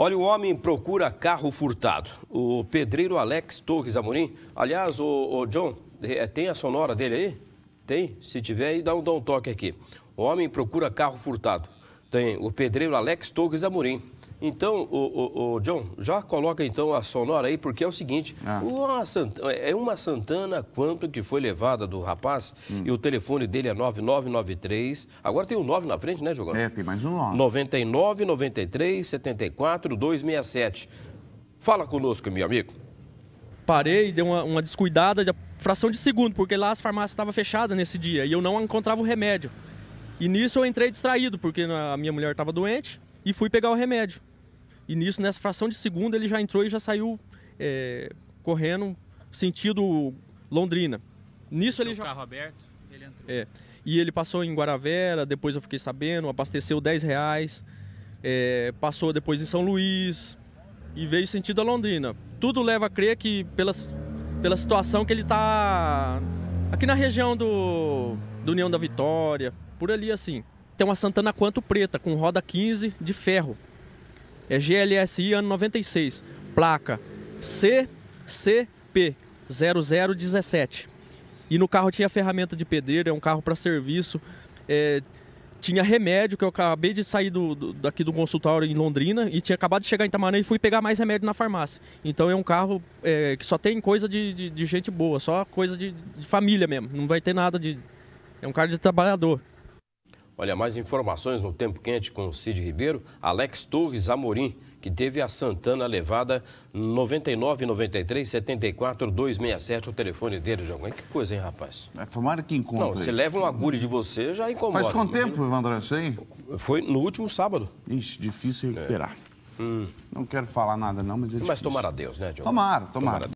Olha, o homem procura carro furtado. O pedreiro Alex Torres Amorim. Aliás, o, o John, é, tem a sonora dele aí? Tem? Se tiver aí, dá um, dá um toque aqui. O homem procura carro furtado. Tem o pedreiro Alex Torres Amorim. Então, o, o, o, John, já coloca então a sonora aí, porque é o seguinte, ah. uma Santana, é uma Santana quanto que foi levada do rapaz hum. e o telefone dele é 9993, agora tem um 9 na frente, né, Jogão? É, tem mais um 9. 99 93 74 267. Fala conosco, meu amigo. Parei, dei uma, uma descuidada de fração de segundo, porque lá as farmácias estavam fechadas nesse dia e eu não encontrava o remédio. E nisso eu entrei distraído, porque a minha mulher estava doente e fui pegar o remédio. E nisso, nessa fração de segundo, ele já entrou e já saiu é, correndo sentido Londrina. Nisso ele já... carro aberto, ele entrou. É. E ele passou em Guaravera, depois eu fiquei sabendo, abasteceu 10 reais, é, passou depois em São Luís e veio sentido a Londrina. Tudo leva a crer que pelas, pela situação que ele está aqui na região do, do União da Vitória, por ali assim. Tem uma Santana Quanto preta com roda 15 de ferro é GLSI ano 96, placa CCP 0017. E no carro tinha ferramenta de pedreiro, é um carro para serviço. É, tinha remédio, que eu acabei de sair do, do, daqui do consultório em Londrina e tinha acabado de chegar em Itamarã e fui pegar mais remédio na farmácia. Então é um carro é, que só tem coisa de, de, de gente boa, só coisa de, de, família mesmo. Não vai ter nada de. É um carro de trabalhador. Olha, mais informações no Tempo Quente com o Cid Ribeiro, Alex Torres Amorim, que teve a Santana levada 99 93 74 267, o telefone dele, João. É que coisa, hein, rapaz? É, tomara que encontre. Não, você leva um agulho de você, já incomoda. Faz quanto tempo, Evandro, isso aí? Foi no último sábado. Ixi, difícil recuperar. É. Hum. Não quero falar nada, não, mas é Mas difícil. tomara a Deus, né, Diogo? Tomara, tomara. tomara